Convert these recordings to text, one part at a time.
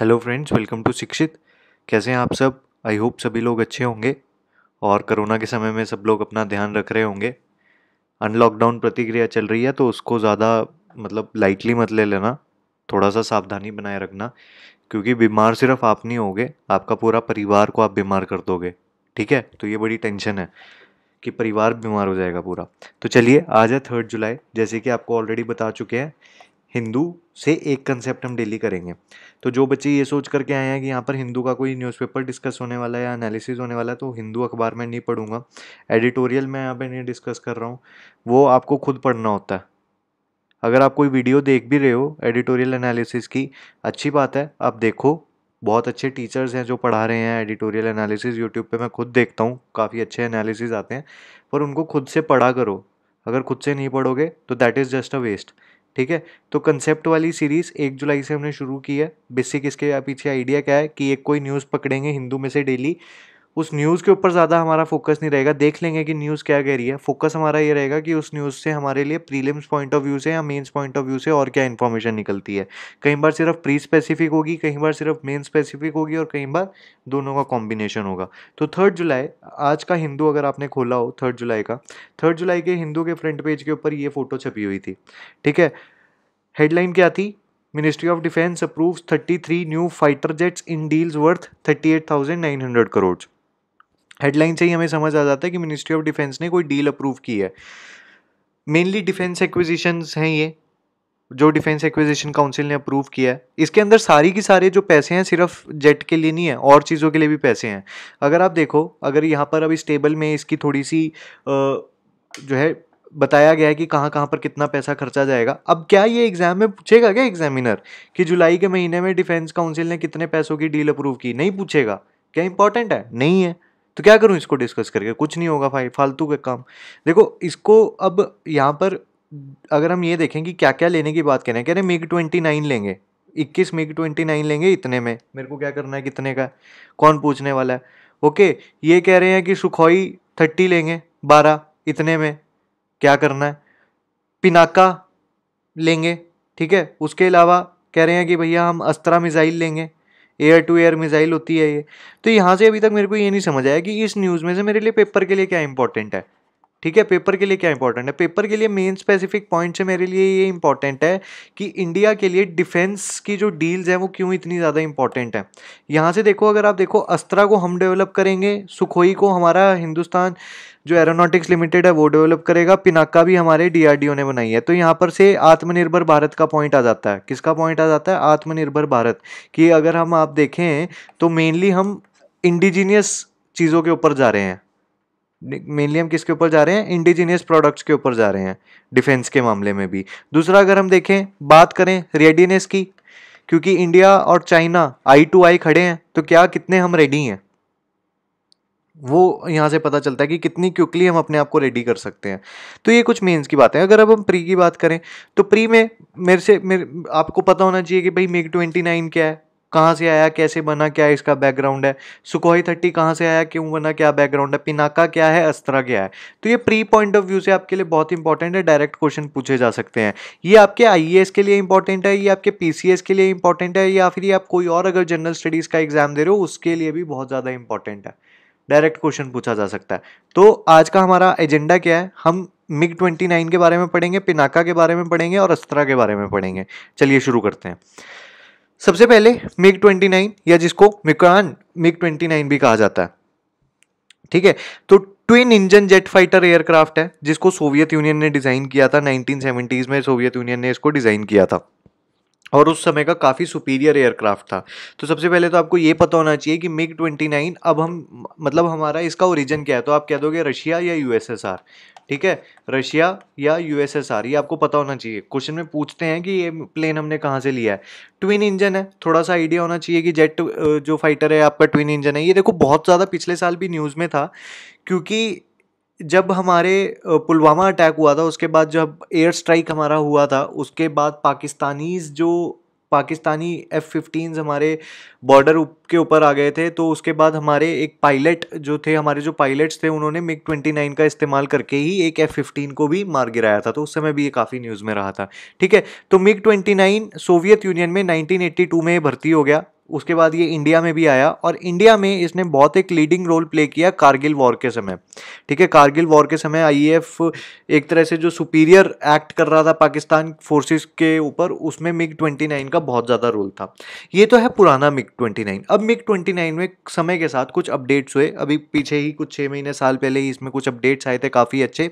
hello friends welcome to शिक्षित कैसे हैं आप सब आई होप सभी लोग अच्छे होंगे और कोरोना के समय में सब लोग अपना ध्यान रख रहे होंगे अनलॉकडाउन प्रतिक्रिया चल रही है तो उसको ज़्यादा मतलब लाइटली मत ले लेना थोड़ा सा सावधानी बनाए रखना क्योंकि बीमार सिर्फ आप नहीं होगे आपका पूरा परिवार को आप बीमार कर दोगे ठीक है तो ये बड़ी टेंशन है कि परिवार बीमार हो जाएगा पूरा तो चलिए आज है थर्ड जुलाई जैसे कि आपको ऑलरेडी बता चुके हैं हिंदू से एक कंसेप्ट हम डेली करेंगे तो जो बच्चे ये सोच करके आए हैं कि यहाँ पर हिंदू का कोई न्यूज़पेपर डिस्कस होने वाला है या एनालिसिस होने वाला है तो हिंदू अखबार में नहीं पढ़ूंगा एडिटोरियल मैं यहाँ पर नहीं डिस्कस कर रहा हूँ वो आपको खुद पढ़ना होता है अगर आप कोई वीडियो देख भी रहे हो एडिटोरियल एनालिसिस की अच्छी बात है आप देखो बहुत अच्छे टीचर्स हैं जो पढ़ा रहे हैं एडिटोरियल एनालिसिस यूट्यूब पे मैं खुद देखता हूँ काफ़ी अच्छे एनालिसिस आते हैं पर उनको खुद से पढ़ा करो अगर खुद से नहीं पढ़ोगे तो that is just a waste ठीक है तो कंसेप्ट वाली सीरीज़ एक जुलाई से हमने शुरू की है बेसिक इसके पीछे आइडिया क्या है कि एक कोई न्यूज़ पकड़ेंगे हिंदू में से डेली उस न्यूज़ के ऊपर ज़्यादा हमारा फोकस नहीं रहेगा देख लेंगे कि न्यूज़ क्या कह रही है फोकस हमारा ये रहेगा कि उस न्यूज़ से हमारे लिए प्रीलिम्स पॉइंट ऑफ व्यू से या मेंस पॉइंट ऑफ व्यू से और क्या इन्फॉर्मेशन निकलती है कई बार सिर्फ प्री स्पेसिफिक होगी कई बार सिर्फ मेन स्पेसिफिक होगी और कई बार दोनों का कॉम्बिनेशन होगा तो थर्ड जुलाई आज का हिंदू अगर आपने खोला हो थर्ड जुलाई का थर्ड जुलाई के हिंदू के फ्रंट पेज के ऊपर ये फोटो छपी हुई थी ठीक है हेडलाइन क्या थी ministry of defence approves 33 new fighter jets in deals worth 38,900 crore headline से ही हमें समझ आ जाता है कि मिनिस्ट्री ऑफ डिफेंस ने कोई डील अप्रूव की है मेनली डिफेंस एक्विजिशन हैं ये जो डिफेंस एक्विजिशन काउंसिल ने अप्रूव किया है इसके अंदर सारी की सारे जो पैसे हैं सिर्फ जेट के लिए नहीं है और चीज़ों के लिए भी पैसे हैं अगर आप देखो अगर यहाँ पर अब इस टेबल में इसकी थोड़ी सी जो है बताया गया है कि कहाँ कहाँ पर कितना पैसा खर्चा जाएगा अब क्या ये एग्ज़ाम में पूछेगा क्या एग्जामिनर कि जुलाई के महीने में डिफेंस काउंसिल ने कितने पैसों की डील अप्रूव की नहीं पूछेगा क्या इंपॉर्टेंट है नहीं है तो क्या करूँ इसको डिस्कस करके कुछ नहीं होगा भाई फालतू का काम देखो इसको अब यहाँ पर अगर हम ये देखें कि क्या क्या लेने की बात करें कह रहे मिग ट्वेंटी नाइन लेंगे इक्कीस मिग ट्वेंटी नाइन लेंगे इतने में मेरे को क्या करना है कितने का कौन पूछने वाला है ओके ये कह रहे हैं कि सुखोई थर्टी लेंगे बारह इतने में क्या करना है पिनाका लेंगे ठीक है उसके अलावा कह रहे हैं कि भैया हम अस्त्रा मिज़ाइल लेंगे एयर टू एयर मिसाइल होती है ये तो यहाँ से अभी तक मेरे को ये नहीं समझ आया कि इस न्यूज़ में से मेरे लिए पेपर के लिए क्या इंपॉर्टेंट है ठीक है पेपर के लिए क्या इंपॉर्टेंट है पेपर के लिए मेन स्पेसिफिक पॉइंट से मेरे लिए ये इंपॉर्टेंट है कि इंडिया के लिए डिफेंस की जो डील्स हैं वो क्यों इतनी ज़्यादा इंपॉर्टेंट है यहाँ से देखो अगर आप देखो अस्त्रा को हम डेवलप करेंगे सुखोई को हमारा हिंदुस्तान जो एरोनॉटिक्स लिमिटेड है वो डेवलप करेगा पिनाका भी हमारे डीआरडीओ ने बनाई है तो यहाँ पर से आत्मनिर्भर भारत का पॉइंट आ जाता है किसका पॉइंट आ जाता है आत्मनिर्भर भारत कि अगर हम आप देखें तो मेनली हम इंडिजीनियस चीज़ों के ऊपर जा रहे हैं मेनली हम किसके ऊपर जा रहे हैं इंडिजीनियस प्रोडक्ट्स के ऊपर जा रहे हैं डिफेंस के मामले में भी दूसरा अगर हम देखें बात करें रेडीनेस की क्योंकि इंडिया और चाइना आई टू आई खड़े हैं तो क्या कितने हम रेडी हैं वो यहाँ से पता चलता है कि कितनी क्विकली हम अपने आप को रेडी कर सकते हैं तो ये कुछ मेंस की बातें अगर अब हम प्री की बात करें तो प्री में मेरे से मेरे आपको पता होना चाहिए कि भाई मेक ट्वेंटी नाइन क्या है कहाँ से आया कैसे बना क्या इसका बैकग्राउंड है सुकोई थर्टी कहाँ से आया क्यों बना क्या बैकग्राउंड है पिनाका क्या है अस्त्रा क्या है तो ये प्री पॉइंट ऑफ व्यू से आपके लिए बहुत इंपॉर्टेंट है डायरेक्ट क्वेश्चन पूछे जा सकते हैं ये आपके आई के लिए इंपॉर्टेंट है ये आपके पी के लिए इंपॉर्टेंट है या फिर ये आप कोई और अगर जनरल स्टडीज़ का एग्जाम दे रहे हो उसके लिए भी बहुत ज़्यादा इंपॉर्टेंट है डायरेक्ट क्वेश्चन पूछा जा सकता है तो आज का हमारा एजेंडा क्या है हम मिग ट्वेंटी नाइन के बारे में पढ़ेंगे पिनाका के बारे में पढ़ेंगे और अस्त्रा के बारे में पढ़ेंगे चलिए शुरू करते हैं सबसे पहले मिग ट्वेंटी नाइन या जिसको मिकान मिग ट्वेंटी नाइन भी कहा जाता है ठीक है तो twin engine jet fighter aircraft है जिसको सोवियत यूनियन ने डिज़ाइन किया था नाइनटीन में सोवियत यूनियन ने इसको डिज़ाइन किया था और उस समय का काफ़ी सुपीरियर एयरक्राफ्ट था तो सबसे पहले तो आपको ये पता होना चाहिए कि मिग ट्वेंटी नाइन अब हम मतलब हमारा इसका ओरिजिन क्या है तो आप कह दोगे रशिया या यूएसएसआर ठीक है रशिया या यूएसएसआर ये आपको पता होना चाहिए क्वेश्चन में पूछते हैं कि ये प्लेन हमने कहाँ से लिया है ट्विन इंजन है थोड़ा सा आइडिया होना चाहिए कि जेट जो फाइटर है आपका ट्विन इंजन है ये देखो बहुत ज़्यादा पिछले साल भी न्यूज़ में था क्योंकि जब हमारे पुलवामा अटैक हुआ था उसके बाद जब एयर स्ट्राइक हमारा हुआ था उसके बाद पाकिस्तानीज़ जो पाकिस्तानी एफ़ फिफ्टीन हमारे बॉर्डर के ऊपर आ गए थे तो उसके बाद हमारे एक पायलट जो थे हमारे जो पायलट्स थे उन्होंने मिग ट्वेंटी नाइन का इस्तेमाल करके ही एक एफ़ फिफ्टीन को भी मार गिराया था तो उस समय भी ये काफ़ी न्यूज़ में रहा था ठीक है तो MiG twenty nine Soviet Union में नाइनटीन एट्टी टू में भर्ती हो गया उसके बाद ये इंडिया में भी आया और इंडिया में इसने बहुत एक लीडिंग रोल प्ले किया कारगिल वॉर के समय ठीक है कारगिल वॉर के समय आईएएफ एक तरह से जो सुपीरियर एक्ट कर रहा था पाकिस्तान फोर्सेस के ऊपर उसमें मिग ट्वेंटी नाइन का बहुत ज़्यादा रोल था ये तो है पुराना मिग ट्वेंटी नाइन अब मिग ट्वेंटी नाइन में समय के साथ कुछ अपडेट्स हुए अभी पीछे ही कुछ छः महीने साल पहले ही इसमें कुछ अपडेट्स आए थे काफ़ी अच्छे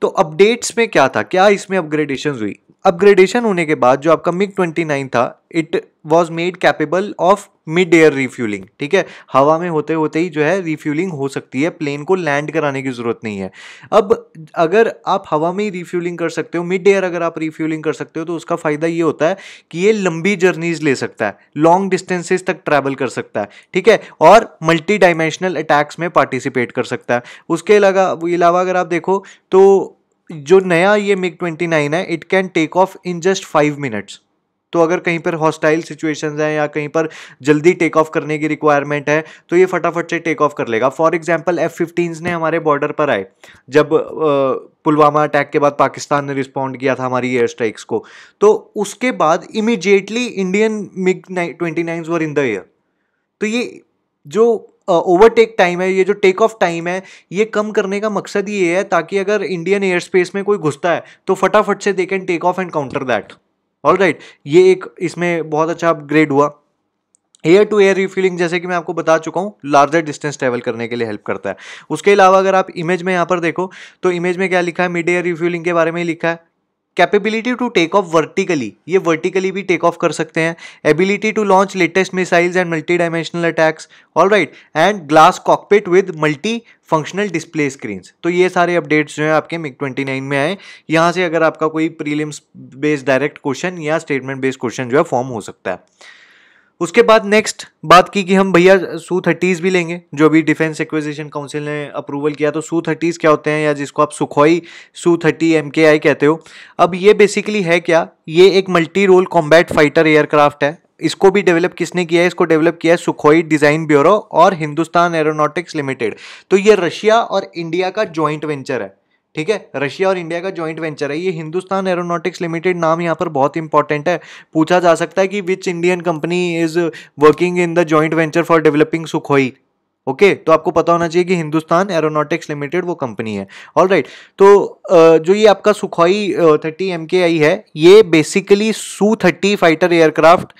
तो अपडेट्स में क्या था क्या इसमें अपग्रेडेशन हुई अपग्रेडेशन होने के बाद जो आपका मिग नाइन था it was made capable of mid air refuelling ठीक है हवा में होते होते ही जो है रिफ्यूलिंग हो सकती है प्लेन को लैंड कराने की ज़रूरत नहीं है अब अगर आप हवा में ही रिफ्यूलिंग कर सकते हो मिड एयर अगर आप रिफ्यूलिंग कर सकते हो तो उसका फ़ायदा ये होता है कि ये लंबी जर्नीज ले सकता है लॉन्ग डिस्टेंसेज तक ट्रैवल कर सकता है ठीक है और मल्टी डायमेंशनल अटैक्स में पार्टिसिपेट कर सकता है उसके अलावा अगर आप देखो तो जो नया ये मिग ट्वेंटी नाइन है it can take off in just five minutes तो अगर कहीं पर हॉस्टाइल सिचुएशंस हैं या कहीं पर जल्दी टेक ऑफ करने की रिक्वायरमेंट है तो ये फटाफट से टेक ऑफ कर लेगा फॉर एग्जाम्पल एफ फिफ्टीन ने हमारे बॉर्डर पर आए जब पुलवामा अटैक के बाद पाकिस्तान ने रिस्पॉन्ड किया था हमारी एयर स्ट्राइक्स को तो उसके बाद immediately Indian MiG twenty nine were in the air तो ये जो ओवरटेक uh, टाइम है ये जो टेक ऑफ टाइम है ये कम करने का मकसद ये है ताकि अगर इंडियन एयर स्पेस में कोई घुसता है तो फटाफट से they can take off and counter that all right ये एक इसमें बहुत अच्छा अपग्रेड हुआ एयर टू एयर रिफिलिंग जैसे कि मैं आपको बता चुका हूँ लार्जर डिस्टेंस ट्रेवल करने के लिए हेल्प करता है उसके अलावा अगर आप इमेज में यहाँ पर देखो तो इमेज में क्या लिखा है मिड एयर रिफ्यूलिंग के बारे में लिखा है capability to take off vertically ये वर्टिकली भी टेक ऑफ कर सकते हैं ability to launch latest missiles and multi dimensional attacks all right and glass cockpit with multi functional display screen तो ये सारे अपडेट्स जो हैं आपके मिक ट्वेंटी नाइन में आए यहाँ से अगर आपका कोई प्रीलिम्स बेस्ड डायरेक्ट क्वेश्चन या स्टेटमेंट बेस्ड क्वेश्चन जो है फॉर्म हो सकता है उसके बाद नेक्स्ट बात की कि हम भैया सू थर्टीज़ भी लेंगे जो अभी डिफेंस एक्विजिशन काउंसिल ने अप्रूवल किया तो सू थर्टीज़ क्या होते हैं या जिसको आप सुखोई सू थर्टी एम के आई कहते हो अब ये बेसिकली है क्या ये एक multi role combat fighter aircraft है इसको भी डेवलप किसने किया है इसको डेवलप किया है सुखोई डिज़ाइन ब्यूरो और हिंदुस्तान एरोनॉटिक्स लिमिटेड तो ये रशिया और इंडिया का जॉइंट वेंचर है ठीक है रशिया और इंडिया का ज्वाइंट वेंचर है ये हिंदुस्तान एरोनॉटिक्स लिमिटेड नाम यहाँ पर बहुत इंपॉर्टेंट है पूछा जा सकता है कि which Indian company is working in the joint venture for developing Sukhoi okay okay, तो आपको पता होना चाहिए कि हिंदुस्तान एरोनॉटिक्स लिमिटेड वो कंपनी है ऑल राइट right, तो जो ये आपका Sukhoi thirty M K I है ये basically Su thirty fighter aircraft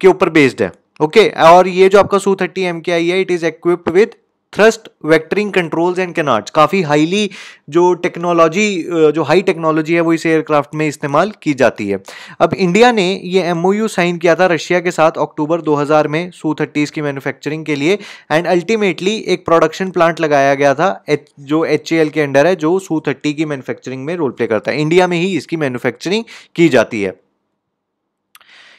के ऊपर बेस्ड है ओके okay, और ये जो आपका सू थर्टी एम के आई है it is equipped with thrust vectoring controls and canards काफ़ी हाईली जो टेक्नोलॉजी जो हाई टेक्नोलॉजी है वो इस एयरक्राफ्ट में इस्तेमाल की जाती है अब इंडिया ने ये एमओयू साइन किया था रशिया के साथ अक्टूबर 2000 में सू थर्टीज़ की मैन्युफैक्चरिंग के लिए एंड अल्टीमेटली एक प्रोडक्शन प्लांट लगाया गया था जो एच के अंडर है जो सू थर्टी की मैनुफैक्चरिंग में रोल प्ले करता है इंडिया में ही इसकी मैन्युफैक्चरिंग की जाती है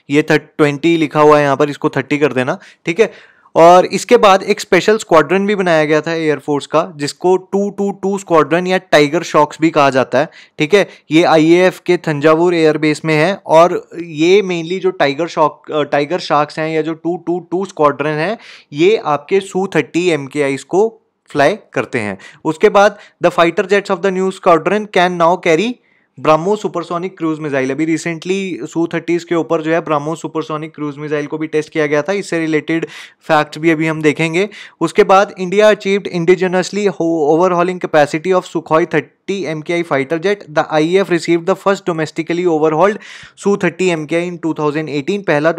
ये थर्ट ट्वेंटी लिखा हुआ है यहाँ पर इसको थर्टी कर देना ठीक है और इसके बाद एक स्पेशल स्क्वाड्रन भी बनाया गया था एयरफोर्स का जिसको टू टू टू स्क्वाड्रन या टाइगर शॉक्स भी कहा जाता है ठीक है ये आईएएफ के थंजावुर एयरबेस में है और ये मेनली जो टाइगर शॉक टाइगर शार्क्स हैं या जो टू टू टू स्क्वाड्रन है ये आपके Su thirty M K Is को फ्लाई करते हैं उसके बाद the fighter jets of the new squadron can now carry BrahMos supersonic cruise missile अभी रिसेंटली सू थर्टीज के ऊपर जो है ब्राह्मो सुपरसोनिक क्रूज मिसाइल को भी टेस्ट किया गया था इससे रिलेटेड फैक्ट्स भी अभी हम देखेंगे उसके बाद India achieved indigenously overhauling capacity of Sukhoi thirty the I F receive the first domestically overhauled Su thirty M K I in two thousand eighteen पहला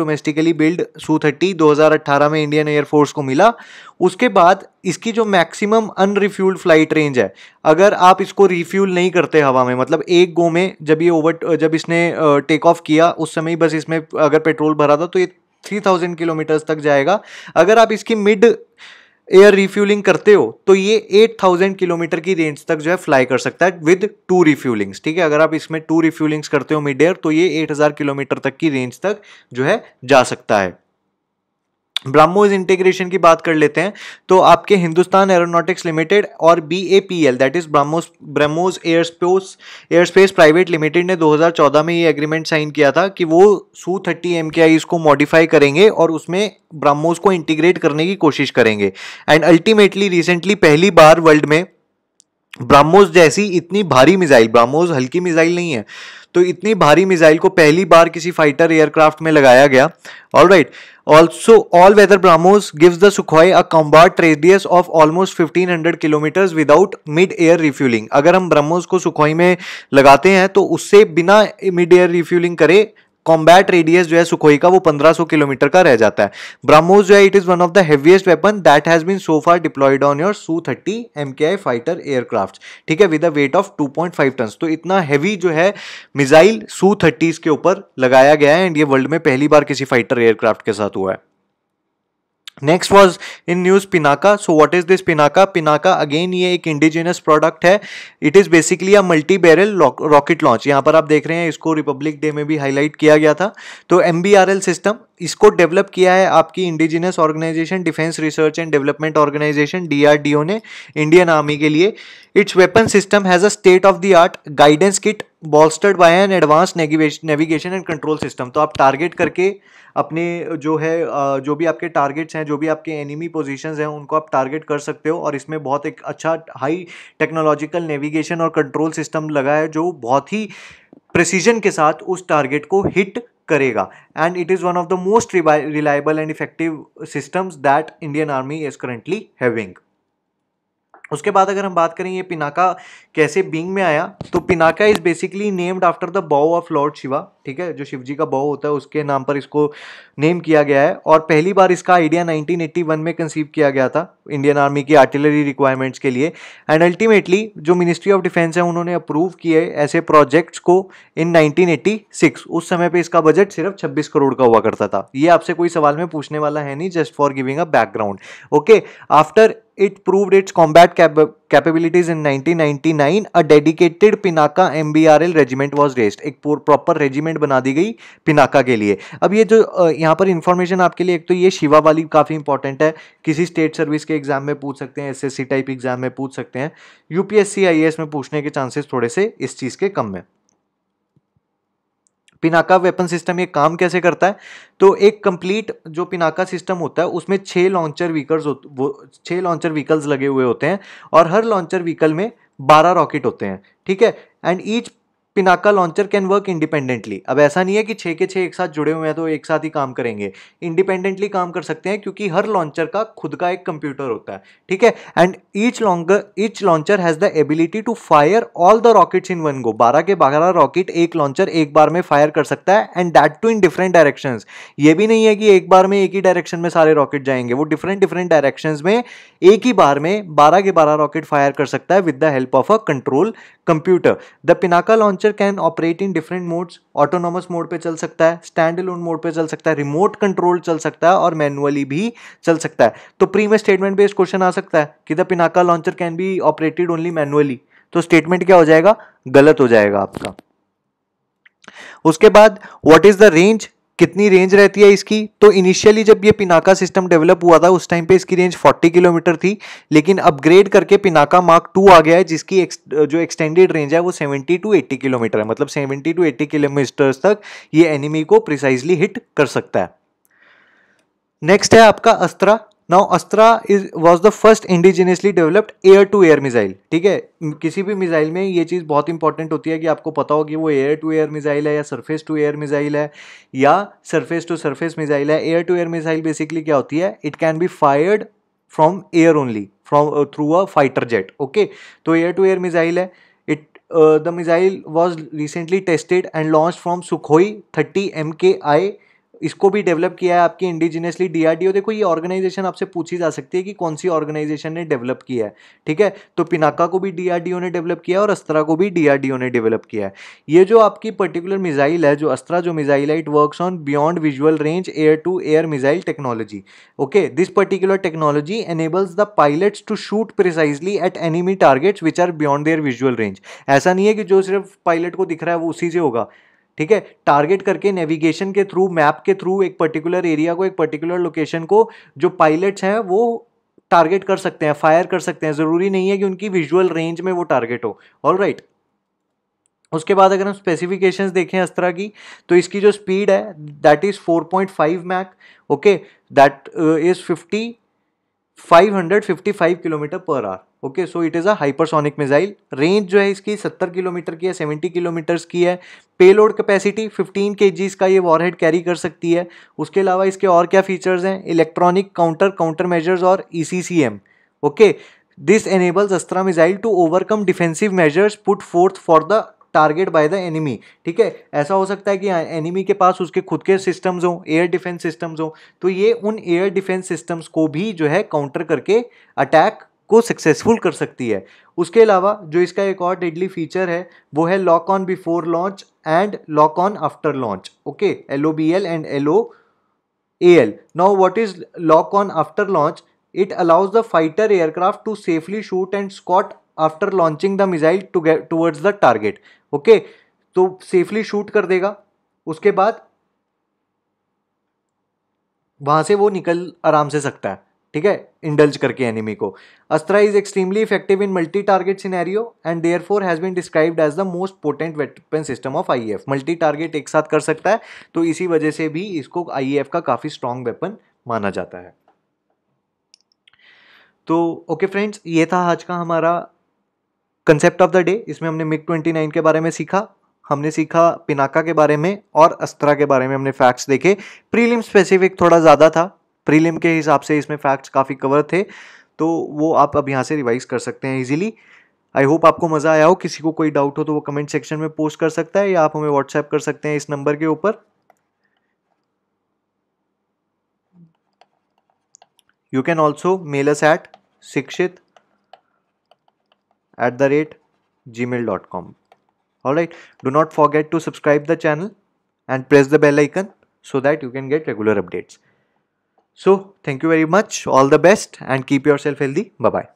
सू थर्टी दो हजार अट्ठारह में इंडियन एयरफोर्स को मिला उसके बाद इसकी जो मैक्सिमम अनरिफ्यूल्ड फ्लाइट रेंज है अगर आप इसको रिफ्यूल नहीं करते हवा में मतलब एक गो में जब ये ओवर जब इसने टेक ऑफ किया उस समय बस इसमें अगर पेट्रोल भरा था तो ये थ्री थाउजेंड किलोमीटर्स तक जाएगा अगर आप इसकी मिड एयर रिफ्यूलिंग करते हो तो ये 8000 किलोमीटर की रेंज तक जो है फ्लाई कर सकता है विद टू रिफ्यूलिंग्स ठीक है अगर आप इसमें टू रिफ्यूलिंग्स करते हो मिड एयर तो ये 8000 किलोमीटर तक की रेंज तक जो है जा सकता है ब्राह्मोज इंटीग्रेशन की बात कर लेते हैं तो आपके हिंदुस्तान एरोनॉटिक्स लिमिटेड और B A P L that is BrahMos BrahMos aerospace aerospace private limited ने 2014 में ये एग्रीमेंट साइन किया था कि वो सू थर्टी एम के आई इसको मॉडिफाई करेंगे और उसमें ब्राह्मोस को इंटीग्रेट करने की कोशिश करेंगे एंड अल्टीमेटली रिसेंटली पहली बार वर्ल्ड में ब्राह्मोस जैसी इतनी भारी मिसाइल ब्राह्मोस हल्की मिसाइल नहीं है तो इतनी भारी मिसाइल को पहली बार किसी फाइटर एयरक्राफ्ट में लगाया गया all right also all weather BrahMos gives the Sukhoi a combat radius of almost 1500 kilometres without mid air refuelling अगर हम ब्रह्मोस को सुखोई में लगाते हैं तो उससे बिना मिड एयर रिफ्यूलिंग करे कॉम्बैट रेडियस जो है सुखोई का वो 1500 किलोमीटर का रह जाता है ब्रह्मोस जो है it is one of the heaviest weapon that has been so far deployed on your Su thirty M fighter aircraft ठीक है with a weight of 2.5 ton तो इतना हैवी जो है मिजाइल सू थर्टीज के ऊपर लगाया गया है एंड ये वर्ल्ड में पहली बार किसी फाइटर एयरक्राफ्ट के साथ हुआ है next was in news Pinaka so what is this Pinaka Pinaka again ये एक इंडिजिनियस प्रोडक्ट है it is basically a multi barrel rocket launch यहाँ पर आप देख रहे हैं इसको रिपब्लिक डे में भी हाईलाइट किया गया था तो M B R L system इसको डेवलप किया है आपकी indigenous organisation defence research and development organisation DRDO ने इंडियन आर्मी के लिए it's weapon system has a state of the art guidance kit bolstered by an advance navigation and control system तो आप target करके अपने जो है जो भी आपके टारगेट्स हैं जो भी आपके एनिमी पोजीशंस हैं उनको आप टारगेट कर सकते हो और इसमें बहुत एक अच्छा हाई टेक्नोलॉजिकल नेविगेशन और कंट्रोल सिस्टम लगा है जो बहुत ही प्रिसीजन के साथ उस टारगेट को हिट करेगा and it is one of the most reliable and effective systems that Indian army is currently having उसके बाद अगर हम बात करें ये पिनाका कैसे बींग में आया तो Pinaka is basically named after the bow of lord Shiva ठीक है जो शिवजी का बहु होता है उसके नाम पर इसको नेम किया गया है और पहली बार इसका आइडिया 1981 में कंसीव किया गया था इंडियन आर्मी की आर्टिलरी रिक्वायरमेंट्स के लिए एंड अल्टीमेटली जो मिनिस्ट्री ऑफ डिफेंस है उन्होंने अप्रूव किए ऐसे प्रोजेक्ट्स को इन 1986 उस समय पे इसका बजट सिर्फ 26 करोड़ का हुआ करता था ये आपसे कोई सवाल में पूछने वाला है नहीं just for giving a background okay after it proved it's combat capabilities in dedicated 1999 a dedicated pinaka mbrl regiment was raised एक प्रॉपर रेजिमेंट साइट बना दी गई पिनाका के लिए अब ये जो यहाँ पर इन्फॉर्मेशन आपके लिए एक तो ये शिवा वाली काफ़ी इंपॉर्टेंट है किसी स्टेट सर्विस के एग्जाम में पूछ सकते हैं एस टाइप एग्जाम में पूछ सकते हैं यू पी में पूछने के चांसेस थोड़े से इस चीज़ के कम में पिनाका वेपन सिस्टम ये काम कैसे करता है तो एक कंप्लीट जो पिनाका सिस्टम होता है उसमें छः लॉन्चर व्हीकल्स वो छः लॉन्चर व्हीकल्स लगे हुए होते हैं और हर लॉन्चर व्हीकल में बारह रॉकेट होते हैं ठीक है and each Pinaka launcher can work independently अब ऐसा नहीं है कि छः के छः एक साथ जुड़े हुए हैं तो एक साथ ही काम करेंगे इंडिपेंडेंटली काम कर सकते हैं क्योंकि हर लॉन्चर का खुद का एक कंप्यूटर होता है ठीक है and each long each launcher has the ability to fire all the rockets in one go बारह के बारह रॉकेट एक लॉन्चर एक बार में फायर कर सकता है and that too in different direction ये भी नहीं है कि एक बार में एक ही डायरेक्शन में सारे रॉकेट जाएंगे वो डिफरेंट डिफरेंट डायरेक्शन में एक ही बार में बारह के बारह रॉकेट फायर कर सकता है with the help of a control computer the Pinaka launcher feature can operate in different modes autonomous mode पे चल सकता है स्टैंड लोन मोड पे चल सकता है रिमोट कंट्रोल चल सकता है और मैनुअली भी चल सकता है तो प्री में स्टेटमेंट बेस्ड क्वेश्चन आ सकता है कि the Pinaka launcher can be operated only manually तो स्टेटमेंट क्या हो जाएगा गलत हो जाएगा आपका उसके बाद व्हाट इज द रेंज कितनी रेंज रहती है इसकी तो इनिशियली जब ये पिनाका सिस्टम डेवलप हुआ था उस टाइम पे इसकी रेंज 40 किलोमीटर थी लेकिन अपग्रेड करके पिनाका मार्क टू आ गया है जिसकी एक, जो एक्सटेंडेड रेंज है वो 70 टू 80 किलोमीटर है मतलब 70 टू 80 किलोमीटर तक ये एनिमी को प्रिसाइजली हिट कर सकता है नेक्स्ट है आपका Astra now Astra is was the first indigenously developed air to air missile ठीक है किसी भी मिसाइल में ये चीज़ बहुत इंपॉर्टेंट होती है कि आपको पता हो कि वो एयर टू एयर मिसाइल है या सरफेस टू एयर मिसाइल है या सरफेस टू सरफेस मिसाइल है air to air missile basically क्या होती है it can be fired from air only from through a fighter jet okay तो एयर टू एयर मिसाइल है it the missile was recently tested and launch from Sukhoi thirty M K I इसको भी develop किया है आपकी indigenously DRDO देखो ये organisation आपसे पूछी जा सकती है कि कौन सी ऑर्गेनाइजेशन ने डेवलप किया है ठीक है तो पिनाका को भी डीआरडीओ ने डेवलप किया और अस्त्रा को भी डीआरडीओ ने डेवलप किया है ये जो आपकी पर्टिकुलर मिज़ाइल है जो अस्त्रा जो मिजाइल है it work on beyond visual range air to air missile technology okay this particular technology enables the pilots to shoot precisely at enemy targets which are beyond their visual range ऐसा नहीं है कि जो सिर्फ pilot को दिख रहा है वो उसी से होगा ठीक है टारगेट करके नेविगेशन के थ्रू मैप के थ्रू एक पर्टिकुलर एरिया को एक पर्टिकुलर लोकेशन को जो पायलट्स हैं वो टारगेट कर सकते हैं फायर कर सकते हैं ज़रूरी नहीं है कि उनकी विजुअल रेंज में वो टारगेट हो ऑल राइट उसके बाद अगर हम स्पेसिफिकेशंस देखें अस्त्रा की तो इसकी जो स्पीड है that is 4.5 Mach okay that is fifty 555 kilometre per hour okay so it is a hypersonic missile range जो है इसकी 70 किलोमीटर की है 70 किलोमीटर्स की है पेलोड कैपेसिटी 15 के का ये वॉरहेड कैरी कर सकती है उसके अलावा इसके और क्या फीचर्स हैं इलेक्ट्रॉनिक काउंटर काउंटर मेजर्स और ई okay this enables Astra missile to overcome defensive measures put forth for the target by the enemy ठीक है ऐसा हो सकता है कि एनिमी के पास उसके खुद के सिस्टम्स हों एयर डिफेंस सिस्टम्स हों तो ये उन एयर डिफेंस सिस्टम्स को भी जो है काउंटर करके अटैक को सक्सेसफुल कर सकती है उसके अलावा जो इसका एक और डेडली फीचर है वो है lock on before launch and lock on after launch okay L O B L and L O A L now what is lock on after launch it allows the fighter aircraft to safely shoot and scoot after launching the missile towards the target okay तो safely shoot कर देगा उसके बाद वहां से वो निकल आराम से सकता है ठीक है इंडल्ज करके एनिमी को Astra is extremely effective in multi target scenario and therefore has been described as the most potent weapon system of I F multi target एक साथ कर सकता है तो इसी वजह से भी इसको आई एफ e का काफ़ी स्ट्रॉन्ग वेपन माना जाता है तो ओके okay फ्रेंड्स ये था आज का हमारा कंसेप्ट ऑफ द डे इसमें हमने मिग ट्वेंटी नाइन के बारे में सीखा हमने सीखा पिनाका के बारे में और अस्त्रा के बारे में हमने फैक्ट्स देखे प्रीलिम स्पेसिफिक थोड़ा ज़्यादा था प्रीलिम के हिसाब से इसमें फैक्ट्स काफ़ी कवर थे तो वो आप अब यहाँ से रिवाइज कर सकते हैं इजीली आई होप आपको मज़ा आया हो किसी को कोई डाउट हो तो वो कमेंट सेक्शन में पोस्ट कर सकता है या आप हमें व्हाट्सएप कर सकते हैं इस नंबर के ऊपर you can also mail us at sikshit at the rate gmail.com alright do not forget to subscribe the channel and press the bell icon so that you can get regular updates so thank you very much all the best and keep yourself healthy bye bye